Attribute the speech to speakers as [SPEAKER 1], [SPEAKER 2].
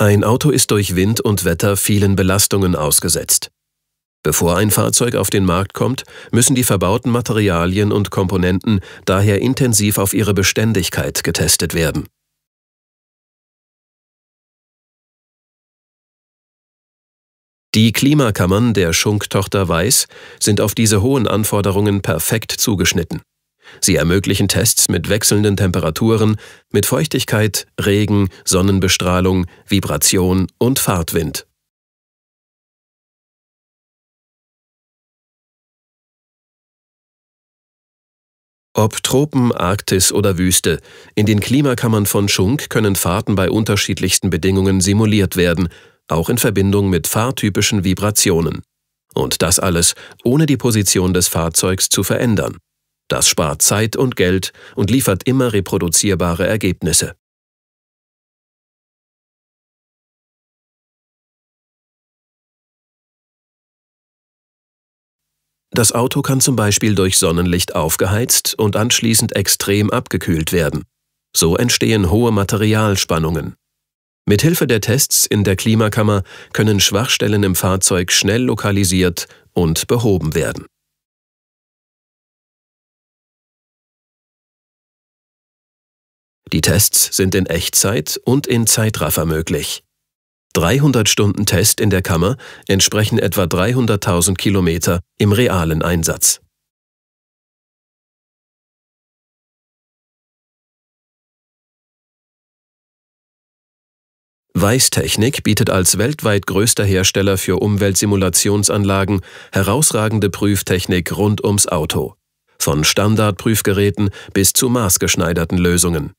[SPEAKER 1] Ein Auto ist durch Wind und Wetter vielen Belastungen ausgesetzt. Bevor ein Fahrzeug auf den Markt kommt, müssen die verbauten Materialien und Komponenten daher intensiv auf ihre Beständigkeit getestet werden. Die Klimakammern der Schunk-Tochter Weiß sind auf diese hohen Anforderungen perfekt zugeschnitten. Sie ermöglichen Tests mit wechselnden Temperaturen, mit Feuchtigkeit, Regen, Sonnenbestrahlung, Vibration und Fahrtwind. Ob Tropen, Arktis oder Wüste, in den Klimakammern von Schunk können Fahrten bei unterschiedlichsten Bedingungen simuliert werden, auch in Verbindung mit fahrtypischen Vibrationen. Und das alles, ohne die Position des Fahrzeugs zu verändern. Das spart Zeit und Geld und liefert immer reproduzierbare Ergebnisse. Das Auto kann zum Beispiel durch Sonnenlicht aufgeheizt und anschließend extrem abgekühlt werden. So entstehen hohe Materialspannungen. Mithilfe der Tests in der Klimakammer können Schwachstellen im Fahrzeug schnell lokalisiert und behoben werden. Die Tests sind in Echtzeit und in Zeitraffer möglich. 300 Stunden Test in der Kammer entsprechen etwa 300.000 Kilometer im realen Einsatz. Weißtechnik bietet als weltweit größter Hersteller für Umweltsimulationsanlagen herausragende Prüftechnik rund ums Auto. Von Standardprüfgeräten bis zu maßgeschneiderten Lösungen.